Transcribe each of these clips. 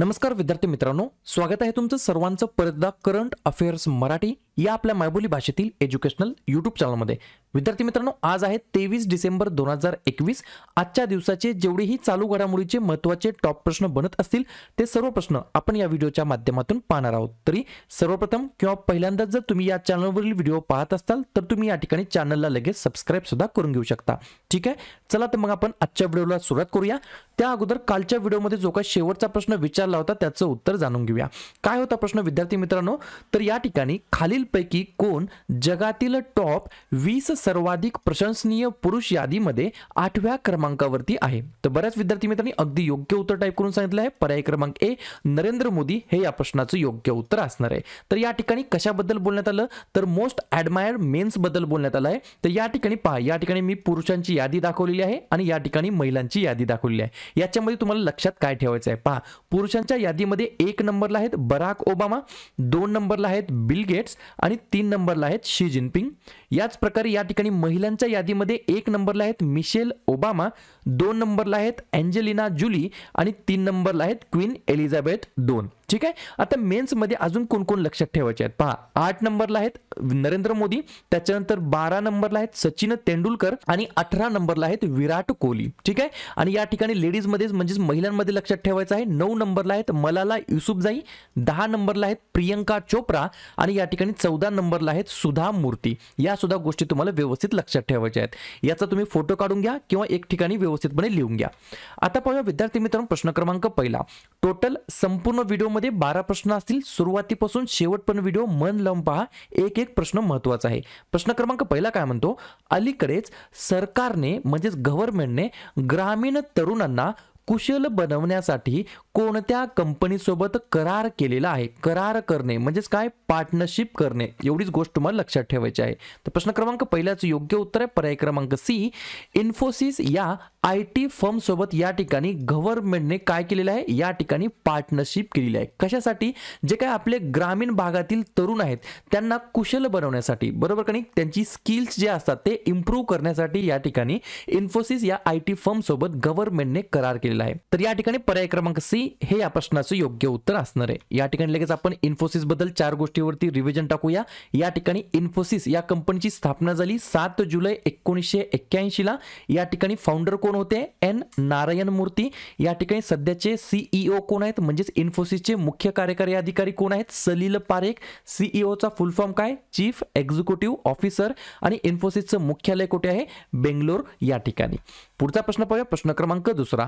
नमस्कार विद्यार्थी मित्रांनो स्वागत आहे तुमचं सर्वांचं परदा करंट अफेअर्स मराठी या आपल्या मायबोली भाषेतील एज्युकेशनल यूट्यूब चॅनलमध्ये विद्यार्थी मित्रांनो आज आहे तेवीस डिसेंबर दोन हजार एकवीस आजच्या दिवसाचे जेवढेही चालू घडामोडीचे महत्त्वाचे टॉप प्रश्न बनत असतील ते सर्व प्रश्न आपण या व्हिडिओच्या माध्यमातून पाहणार आहोत तरी सर्वप्रथम किंवा पहिल्यांदाच जर तुम्ही या चॅनलवरील व्हिडिओ पाहत असाल तर तुम्ही या ठिकाणी चॅनलला लगेच सबस्क्राईब सुद्धा करून घेऊ शकता ठीक आहे चला तर मग आपण आजच्या व्हिडिओला सुरुवात करूया त्या अगोदर कालच्या व्हिडिओमध्ये जो काय शेवटचा प्रश्न विचारला होता त्याचं उत्तर जाणून घेऊया काय होता प्रश्न विद्यार्थी मित्रांनो तर या ठिकाणी खालील पैकी कोण जगातील टॉप वीस सर्वाधिक प्रशंसनीय पुरुष यादीमध्ये आठव्या क्रमांकावरती आहे तर बऱ्याच विद्यार्थी मित्रांनी अगदी योग्य उत्तर टाईप करून सांगितलं आहे पर्याय क्रमांक ए नरेंद्र मोदी हे या प्रश्नाचं योग्य उत्तर असणार आहे तर या ठिकाणी कशाबद्दल बोलण्यात आलं तर मोस्ट ॲडमायर्ड मेन्सबद्दल बोलण्यात आलं आहे तर या ठिकाणी पहा या ठिकाणी मी पुरुषांची यादी दाखवलेली आहे आणि या ठिकाणी महिलांची यादी दाखवलेली आहे याच्यामध्ये तुम्हाला लक्षात काय ठेवायचं आहे पहा पुरुषांच्या यादीमध्ये एक नंबरला आहेत बराक ओबामा दोन नंबरला आहेत बिल गेट्स आणि तीन नंबरला आहेत शी जिनपिंग याच प्रकारे या ठिकाणी महिलांच्या यादीमध्ये एक नंबरला आहेत मिशेल ओबामा दोन नंबरला आहेत अँजेलिना जुली आणि तीन नंबरला आहेत क्वीन एलिझाबेथ दोन ठीक आहे आता मेन्समध्ये अजून कोण कोण लक्षात ठेवायचे आहेत पहा आठ नंबरला आहेत नरेंद्र मोदी त्याच्यानंतर बारा नंबरला आहेत सचिन तेंडुलकर आणि अठरा नंबरला आहेत विराट कोहली ठीक आहे आणि या ठिकाणी लेडीजमध्येच म्हणजेच महिलांमध्ये लक्षात ठेवायचं आहे नऊ नंबरला आहेत मलाला युसुफजाई दहा नंबरला आहेत प्रियंका चोप्रा आणि या ठिकाणी चौदा नंबरला आहेत सुधा मूर्ती या सुद्धा गोष्टी तुम्हाला व्यवस्थित लक्षात ठेवायच्या आहेत याचा तुम्ही फोटो काढून घ्या किंवा एक ठिकाणी व्यवस्थितपणे लिहून घ्या आता पाहूया विद्यार्थी मित्रांनो प्रश्न क्रमांक पहिला टोटल संपूर्ण व्हिडिओमध्ये बारा प्रश्न असतील सुरुवातीपासून शेवटपर्यंत व्हिडिओ मन लावून पहा एक एक प्रश्न महत्वाचा आहे प्रश्न क्रमांक पहिला काय म्हणतो अलीकडेच सरकारने म्हणजेच गव्हर्नमेंटने ग्रामीण तरुणांना कुशल बनवण्यासाठी कोणत्या कंपनीसोबत करार केलेला आहे करार करणे म्हणजेच काय पार्टनरशिप करणे एवढीच गोष्ट तुम्हाला लक्षात ठेवायची आहे तर प्रश्न क्रमांक पहिल्याचं योग्य उत्तर आहे पर्याय क्रमांक सी इन्फोसिस या आय टी फर्मसोबत या ठिकाणी गव्हर्नमेंटने काय केलेलं आहे या ठिकाणी पार्टनरशिप केलेली आहे कशासाठी जे काय आपले ग्रामीण भागातील तरुण आहेत त्यांना कुशल बनवण्यासाठी बरोबर का नाही त्यांची स्किल्स जे असतात ते इम्प्रूव्ह करण्यासाठी या ठिकाणी इन्फोसिस या आय टी फर्मसोबत गव्हर्नमेंटने करार केलेला आहे तर या ठिकाणी पर्याय क्रमांक सी हे या प्रश्नाचं योग्य उत्तर असणार आहे या ठिकाणी लगेच आपण इन्फोसिस बद्दल चार गोष्टीवरती रिव्हिजन टाकूया या ठिकाणी इन्फोसिस या कंपनीची स्थापना झाली सात जुलै एकोणीसशे एक्क्याऐंशीला या ठिकाणी फाउंडर कोण होते एन नारायण मूर्ती या ठिकाणी सध्याचे सीईओ e कोण आहेत म्हणजेच इन्फोसिसचे मुख्य कार्यकारी अधिकारी कोण आहेत सलील पारेख सीईओचा फुल फॉर्म काय चीफ एक्झिक्युटिव्ह ऑफिसर आणि इन्फोसिसचं मुख्यालय कुठे आहे बेंगलोर या ठिकाणी पुढचा प्रश्न पाहूया प्रश्न क्रमांक दुसरा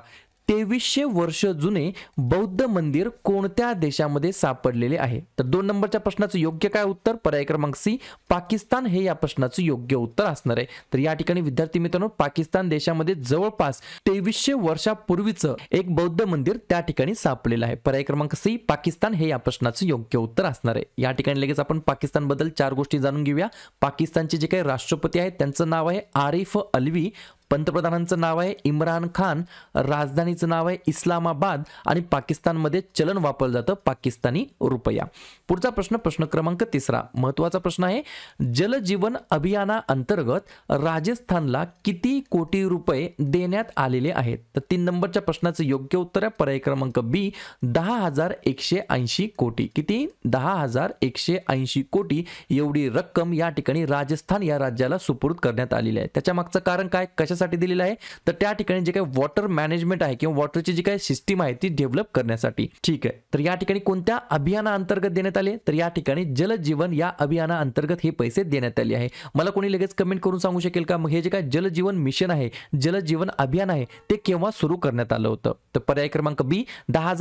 तेवीसशे वर्ष जुने बौद्ध मंदिर कोणत्या देशामध्ये सापडलेले आहे तर दोन नंबरच्या प्रश्नाचं योग्य काय उत्तर पर्याय क्रमांक सी पाकिस्तान हे या प्रश्नाचं योग्य उत्तर असणार आहे तर या ठिकाणी विद्यार्थी मित्रांनो पाकिस्तान देशामध्ये जवळपास तेवीसशे वर्षापूर्वीचं एक बौद्ध मंदिर त्या ठिकाणी सापडलेलं आहे पर्याय क्रमांक सी पाकिस्तान हे या प्रश्नाचं योग्य उत्तर असणार आहे या ठिकाणी लगेच आपण पाकिस्तान बद्दल चार गोष्टी जाणून घेऊया पाकिस्तानचे जे काही राष्ट्रपती आहेत त्यांचं नाव आहे आरिफ अलवी पंतप्रधानांचं नाव आहे इम्रान खान राजधानीचं नाव आहे इस्लामाबाद आणि पाकिस्तानमध्ये चलन वापरलं जातं पाकिस्तानी रुपया पुढचा प्रश्न प्रश्न क्रमांक तिसरा महत्त्वाचा प्रश्न आहे जलजीवन अभियाना अंतर्गत राजस्थानला किती कोटी रुपये देण्यात आलेले आहेत तर तीन नंबरच्या प्रश्नाचं योग्य उत्तर आहे पर्याय क्रमांक बी दहा हजार एकशे ऐंशी कोटी किती दहा हजार एकशे ऐंशी कोटी एवढी रक्कम या ठिकाणी राजस्थान या राज्याला सुपूर्द करण्यात आलेली आहे त्याच्या मागचं कारण काय कशा करण्यासाठी दिलेलं आहे तर त्या ठिकाणी जे काही वॉटर मॅनेजमेंट आहे किंवा वॉटरची जी काही सिस्टीम आहे ती डेव्हलप करण्यासाठी ठीक आहे तर या ठिकाणी कोणत्या अभियाना अंतर्गत देण्यात आले तर या ठिकाणी जलजीवन या अभियाना अंतर्गत हे पैसे देण्यात आले आहे मला कोणी लगेच कमेंट करून सांगू शकेल का मग हे जे काय जलजीवन मिशन आहे जलजीवन अभियान आहे ते केव्हा सुरू करण्यात आलं होतं तर पर्याय क्रमांक बी दहा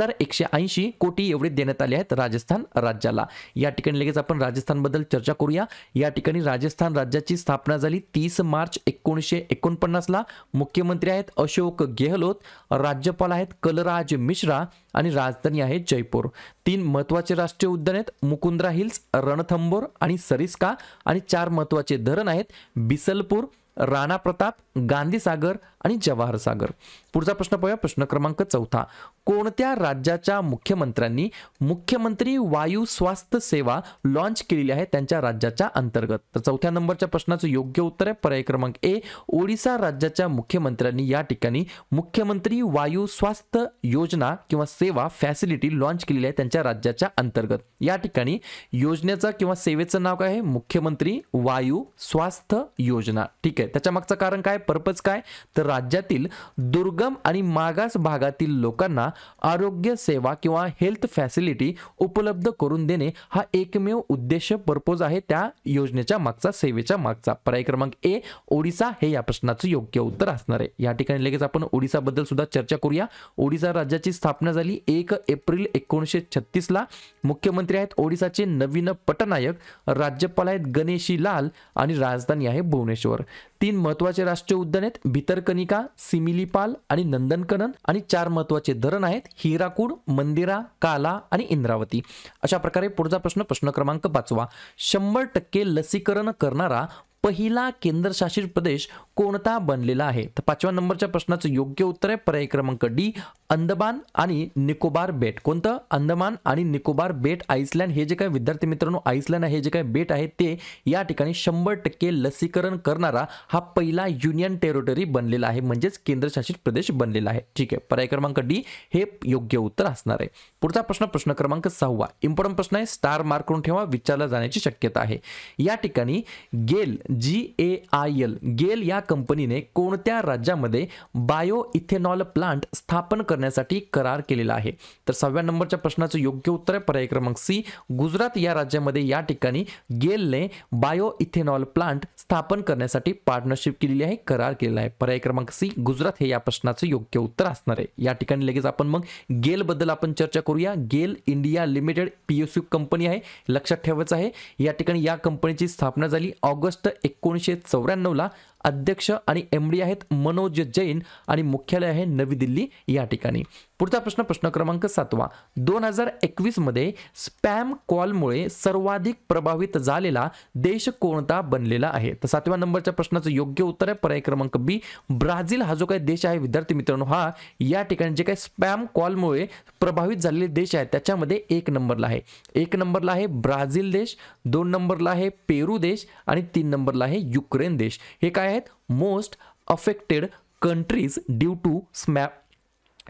कोटी एवढे देण्यात आले आहेत राजस्थान राज्याला या ठिकाणी लगेच आपण राजस्थान बद्दल चर्चा करूया या ठिकाणी राजस्थान राज्याची स्थापना झाली तीस मार्च एकोणीसशे एकोणपन्नास मुख्यमंत्री आहेत अशोक गेहलोत राज्यपाल आहेत कलराज मिश्रा आणि राजधानी आहे जयपूर तीन महत्वाचे राष्ट्रीय उद्यान आहेत मुकुंद्रा हिल्स रणथंबोर आणि सरिस्का आणि चार महत्वाचे धरण आहेत बिसलपूर राणा प्रताप गांधीसागर आणि जवाहर सागर पुढचा प्रश्न पाहूया प्रश्न क्रमांक चौथा कोणत्या राज्याच्या मुख्यमंत्र्यांनी मुख्यमंत्री वायू स्वास्थ्य सेवा लॉन्च केलेली आहे त्यांच्या राज्याच्या अंतर्गत तर चौथ्या नंबरच्या प्रश्नाचं योग्य उत्तर आहे पर्याय क्रमांक ए ओडिसा राज्याच्या मुख्यमंत्र्यांनी या ठिकाणी मुख्यमंत्री वायू स्वास्थ्य योजना किंवा सेवा फॅसिलिटी लॉन्च केलेली आहे त्यांच्या राज्याच्या अंतर्गत या ठिकाणी योजनेचं किंवा सेवेचं नाव काय आहे मुख्यमंत्री वायू स्वास्थ्य योजना ठीक आहे त्याच्या मागचं कारण काय पर्पज काय तर राज्यातील दुर्गम आणि मागास भागातील लोकांना आरोग्य सेवा किंवा हेल्थ फॅसिलिटी उपलब्ध करून देणे हा एकमेव उद्देश पर्पोज आहे त्या योजनेच्या मागचा सेवेच्या मागचा पर्याय क्रमांक ए ओडिसा हे या प्रश्नाचं योग्य उत्तर असणार आहे या ठिकाणी लगेच आपण ओडिसाबद्दल सुद्धा चर्चा करूया ओडिसा राज्याची स्थापना झाली एक एप्रिल एकोणीसशे छत्तीसला मुख्यमंत्री आहेत ओडिसाचे नवीन पटनायक राज्यपाल आहेत गणेशी लाल आणि राजधानी आहे भुवनेश्वर तीन महत्वाचे राष्ट्रीय उद्यान आहेत भितरकनिका सिमिलीपाल आणि नंदनकनन आणि चार महत्वाचे धरण आहेत हिराकूड मंदिरा काला आणि इंद्रावती अशा प्रकारे पुढचा प्रश्न प्रश्न क्रमांक पाचवा शंभर टक्के लसीकरण करणारा पहिला केंद्रशासित प्रदेश कोणता बनलेला आहे तर पाचव्या नंबरच्या प्रश्नाचं योग्य उत्तर आहे पर्याय क्रमांक डी अंदमान आणि निकोबार बेट कोणतं अंदमान आणि निकोबार बेट आईसलँड हे जे काय विद्यार्थी मित्रांनो आईसलँड हे जे काय बेट आहे ते या ठिकाणी शंभर टक्के लसीकरण करणारा हा पहिला युनियन टेरिटरी बनलेला आहे म्हणजेच केंद्रशासित प्रदेश बनलेला आहे ठीक आहे पर्याय क्रमांक डी हे योग्य उत्तर असणार आहे पुढचा प्रश्न प्रश्न क्रमांक सहावा इम्पॉर्टंट प्रश्न आहे स्टार मार्क करून ठेवा विचारला जाण्याची शक्यता आहे या ठिकाणी गेल जी ए आय एल गेल या कंपनीने कोणत्या राज्यामध्ये बायो इथेनॉल प्लांट स्थापन करण्यासाठी करार केलेला आहे तर सहाव्या नंबरच्या प्रश्नाचं योग्य उत्तर आहे पर्याय क्रमांक सी गुजरात या राज्यामध्ये या ठिकाणी गेलने बायो इथेनॉल प्लांट स्थापन करण्यासाठी पार्टनरशिप केलेली आहे करार केलेला आहे पर्याय क्रमांक सी गुजरात हे या प्रश्नाचं योग्य उत्तर असणार आहे या ठिकाणी लगेच आपण मग गेलबद्दल आपण चर्चा करूया गेल इंडिया लिमिटेड पीएसयू कंपनी आहे लक्षात ठेवायचं आहे या ठिकाणी या कंपनीची स्थापना झाली ऑगस्ट एकोणीसशे चौऱ्याण्णवला अध्यक्ष आणि एम डी आहेत मनोज जैन आणि मुख्यालय आहे नवी दिल्ली या ठिकाणी पुढचा प्रश्न प्रश्न क्रमांक सातवा दोन हजार एकवीसमध्ये स्पॅम कॉलमुळे सर्वाधिक प्रभावित झालेला देश कोणता बनलेला आहे तर सातव्या नंबरच्या प्रश्नाचं योग्य उत्तर आहे पर्याय क्रमांक बी ब्राझील हा जो काही देश आहे विद्यार्थी मित्रांनो हा या ठिकाणी जे काही स्पॅम कॉलमुळे प्रभावित झालेले देश आहेत त्याच्यामध्ये एक नंबरला आहे एक नंबरला आहे ब्राझील देश दोन नंबरला आहे पेरू देश आणि तीन नंबरला आहे युक्रेन देश हे काय most affected countries due to smap.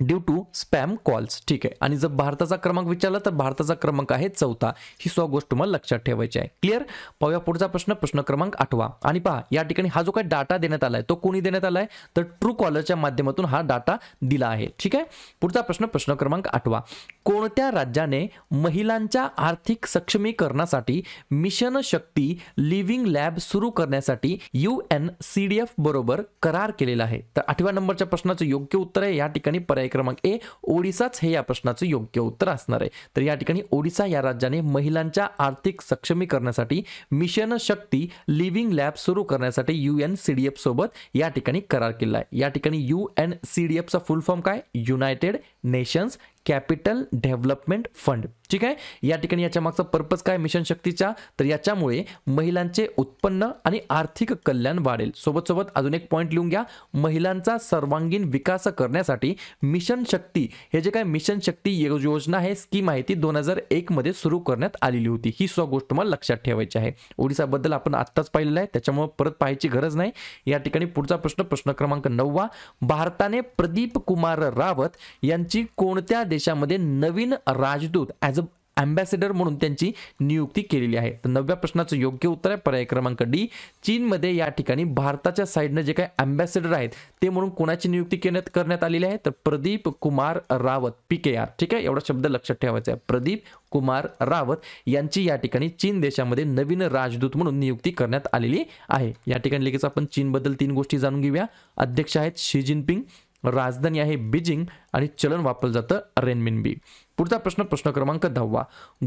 Due to spam calls ठीक आहे आणि जर भारताचा क्रमांक विचारला तर भारताचा क्रमांक आहे चौथा ही सो गोष्ट तुम्हाला लक्षात ठेवायची आहे क्लिअर पाहूया पुढचा प्रश्न प्रश्न क्रमांक आठवा आणि पहा या ठिकाणी हा जो काही डाटा देण्यात आला आहे तो कोणी देण्यात आला आहे तर ट्रू कॉलरच्या माध्यमातून हा डाटा दिला आहे ठीक आहे पुढचा प्रश्न प्रश्न क्रमांक आठवा कोणत्या राज्याने महिलांच्या आर्थिक सक्षमीकरणासाठी मिशन शक्ती लिव्हिंग लॅब सुरू करण्यासाठी U N C D F बरोबर करार केलेला आहे तर आठव्या नंबरच्या प्रश्नाचं योग्य उत्तर आहे या ठिकाणी पर्याय क्रमांक ए ओडिसाच हे या प्रश्नाचं योग्य उत्तर असणार आहे तर या ठिकाणी ओडिसा या राज्याने महिलांच्या आर्थिक सक्षमीकरणासाठी मिशन शक्ती लिव्हिंग लॅब सुरू करण्यासाठी U N C D F सोबत या ठिकाणी करार केला आहे या ठिकाणी U N C D full form काय united nations capital development fund ठीक आहे या ठिकाणी याच्या मागचा पर्पज काय मिशन शक्तीचा तर याच्यामुळे महिलांचे उत्पन्न आणि आर्थिक कल्याण वाढेल सोबत सोबत अजून एक पॉईंट लिहून घ्या महिलांचा सर्वांगीण विकास करण्यासाठी मिशन शक्ती हे जे काय मिशन शक्ती योजना आहे स्कीम आहे ती दोन हजार मध्ये सुरू करण्यात आलेली होती ही सुद्धा गोष्ट मला लक्षात ठेवायची आहे ओडिसाबद्दल आपण आत्ताच पाहिलेलं आहे त्याच्यामुळे परत पाहायची गरज नाही या ठिकाणी पुढचा प्रश्न प्रश्न क्रमांक नववा भारताने प्रदीप कुमार रावत यांची कोणत्या देशामध्ये नवीन राजदूत ॲज अँबॅसेडर म्हणून त्यांची नियुक्ती केलेली आहे तर नवव्या प्रश्नाचं योग्य उत्तर आहे पर्याय क्रमांक डी चीनमध्ये या ठिकाणी भारताच्या साईडनं जे काही अँबॅसेडर आहेत ते म्हणून कोणाची नियुक्ती करण्यात करण्यात आलेली आहे तर Pradeep Kumar Rawat P K R ठीक आहे एवढा शब्द लक्षात ठेवायचा आहे प्रदीप कुमार रावत यांची या ठिकाणी चीन देशामध्ये नवीन राजदूत म्हणून नियुक्ती करण्यात आलेली आहे या ठिकाणी लगेच आपण चीनबद्दल तीन गोष्टी जाणून घेऊया अध्यक्ष आहेत शी जिनपिंग राजधानी आहे बीजिंग आणि चलन वापरलं जातं बी पुढचा प्रश्न प्रश्न क्रमांक दहावा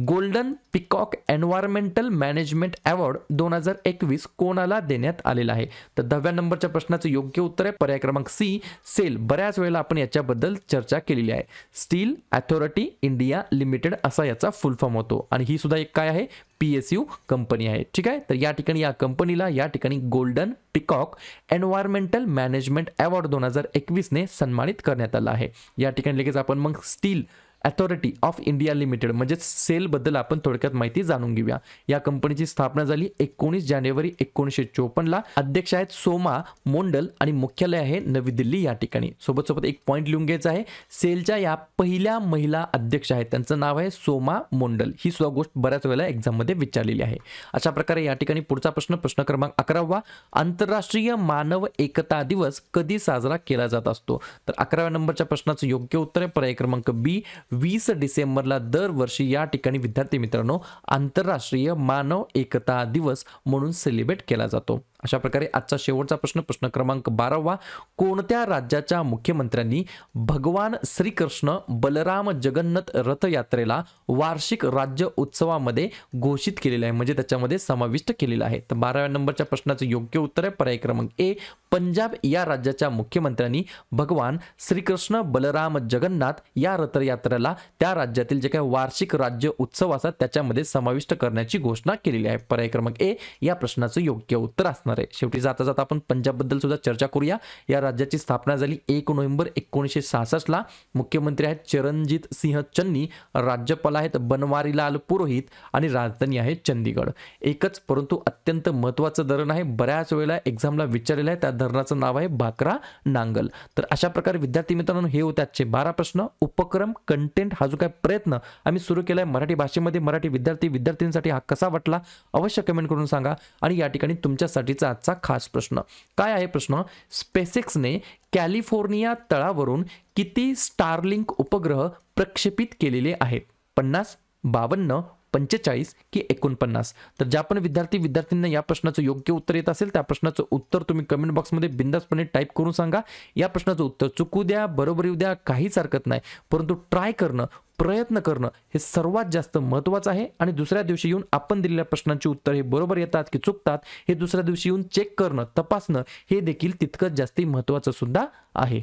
golden peacock environmental management award दोन हजार एकवीस कोणाला देण्यात आलेला आहे तर दहाव्या नंबरच्या प्रश्नाचं योग्य उत्तर आहे पर्याय क्रमांक सी सेल बऱ्याच वेळेला आपण याच्याबद्दल चर्चा केलेली आहे स्टील अथॉरिटी इंडिया लिमिटेड असा याचा फुल फॉर्म होतो आणि ही सुद्धा एक काय आहे पी एस यू कंपनी आहे ठीक आहे तर या ठिकाणी या कंपनीला या ठिकाणी golden peacock environmental management award दोन हजार एकवीसने सन्मानित करण्यात आला आहे या ठिकाणी लगेच आपण मग steel authority of India limited म्हणजेच सेलबद्दल आपण थोडक्यात माहिती जाणून घेऊया या कंपनीची स्थापना झाली एकोणीस जानेवारी एकोणीसशे चोपन्नला अध्यक्ष आहेत सोमा मोंडल आणि मुख्यालय आहे नवी दिल्ली या ठिकाणी सोबत सोबत एक पॉईंट लिहून घ्यायचा आहे सेलच्या या पहिल्या महिला अध्यक्ष आहेत त्यांचं नाव आहे सोमा मोंडल ही सुद्धा गोष्ट बऱ्याच वेळेला एक्झाममध्ये विचारलेली आहे अशा प्रकारे या ठिकाणी पुढचा प्रश्न प्रश्न क्रमांक अकरावा आंतरराष्ट्रीय मानव एकता दिवस कधी साजरा केला जात असतो तर अकराव्या नंबरच्या प्रश्नाचं योग्य उत्तर आहे पर्याय क्रमांक बी वीस डिसेंबरला दरवर्षी या ठिकाणी विद्यार्थी मित्रांनो आंतरराष्ट्रीय मानव एकता दिवस म्हणून सेलिब्रेट केला जातो अशा प्रकारे आजचा शेवटचा प्रश्न प्रश्न क्रमांक बारावा कोणत्या राज्याच्या मुख्यमंत्र्यांनी भगवान श्रीकृष्ण बलराम जगन्नाथ रथयात्रेला वार्षिक राज्य उत्सवामध्ये घोषित केलेलं आहे म्हणजे त्याच्यामध्ये समाविष्ट केलेलं आहे तर बाराव्या नंबरच्या प्रश्नाचं योग्य उत्तर आहे पर्याय क्रमांक ए पंजाब या राज्याच्या मुख्यमंत्र्यांनी भगवान श्रीकृष्ण बलराम जगन्नाथ या रथयात्रेला त्या राज्यातील जे काही वार्षिक राज्य उत्सव असतात त्याच्यामध्ये समाविष्ट करण्याची घोषणा केलेली आहे पर्याय क्रमांक ए या प्रश्नाचं योग्य उत्तर असणार असणार आहे शेवटी जाता जाता आपण पंजाबबद्दल सुद्धा चर्चा करूया या राज्याची स्थापना झाली एक नोव्हेंबर एकोणीसशे सहासष्टला मुख्यमंत्री आहेत चरणजीत सिंह चन्नी राज्यपाल आहेत बनवारीलाल पुरोहित आणि राजधानी आहे चंदीगड एकच परंतु अत्यंत महत्वाचं धरण आहे बऱ्याच वेळेला एक्झामला विचारलेलं आहे त्या धरणाचं नाव आहे भाकरा नांगल तर अशा प्रकारे विद्यार्थी मित्रांनो हे होते आजचे बारा प्रश्न उपक्रम कंटेंट हा जो काय प्रयत्न आम्ही सुरू केला मराठी भाषेमध्ये मराठी विद्यार्थी विद्यार्थ्यांसाठी हा कसा वाटला अवश्य कमेंट करून सांगा आणि या ठिकाणी तुमच्यासाठीच चा आजचा खास प्रश्न काय आहे प्रश्न स्पेसेक्सने कॅलिफोर्निया तळावरून किती स्टारलिंक उपग्रह प्रक्षेपित केलेले आहेत पन्नास बावन्न पंचेचाळीस की एकोणपन्नास तर ज्या पण विद्यार्थी विद्यार्थ्यांना या प्रश्नाचं योग्य उत्तर येत असेल त्या प्रश्नाचं उत्तर तुम्ही कमेंट बॉक्समध्ये बिंदासपणे टाईप करून सांगा या प्रश्नाचं उत्तर चुकू द्या बरोबर येऊ द्या काहीच हरकत नाही परंतु ट्राय करणं प्रयत्न करणं हे सर्वात जास्त महत्त्वाचं आहे आणि दुसऱ्या दिवशी येऊन आपण दिलेल्या प्रश्नांची उत्तर हे बरोबर येतात की चुकतात हे दुसऱ्या दिवशी येऊन चेक करणं तपासणं हे देखील तितकंच जास्ती महत्वाचं सुद्धा आहे